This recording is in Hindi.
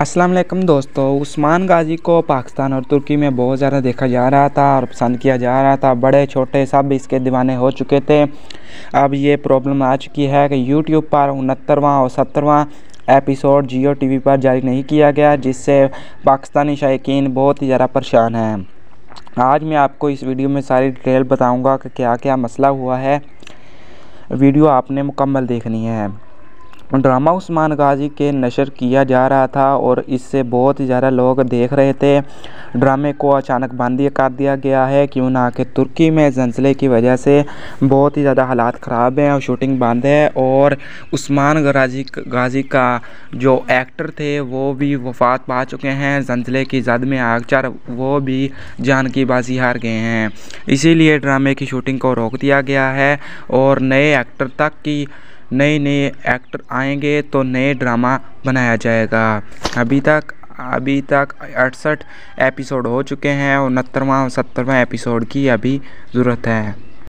अस्सलाम वालेकुम दोस्तों उस्मान गाजी को पाकिस्तान और तुर्की में बहुत ज़्यादा देखा जा रहा था और पसंद किया जा रहा था बड़े छोटे सब इसके दीवाने हो चुके थे अब ये प्रॉब्लम आ चुकी है कि यूट्यूब पर उनहत्तरवाँ और सत्तरवा एपिसोड जियो टीवी पर जारी नहीं किया गया जिससे पाकिस्तानी शायकीन बहुत ही ज़्यादा परेशान हैं आज मैं आपको इस वीडियो में सारी डिटेल बताऊँगा कि क्या क्या मसला हुआ है वीडियो आपने मुकम्मल देखनी है ड्रामा उस्मान गाज़ी के नशर किया जा रहा था और इससे बहुत ही ज़्यादा लोग देख रहे थे ड्रामे को अचानक बंद कर दिया गया है क्यों ना कि तुर्की में जलसले की वजह से बहुत ही ज़्यादा हालात ख़राब हैं और शूटिंग बंद है और उस्मान गाजी गाजी का जो एक्टर थे वो भी वफात पा चुके हैं जंजले की जद में चार वो भी जान की बाजी हार गए हैं इसीलिए ड्रामे की शूटिंग को रोक दिया गया है और नए एक्टर तक की नए नए एक्टर आएंगे तो नए ड्रामा बनाया जाएगा अभी तक अभी तक अड़सठ एपिसोड हो चुके हैं उनहत्तरवां सत्तरवा एपिसोड की अभी ज़रूरत है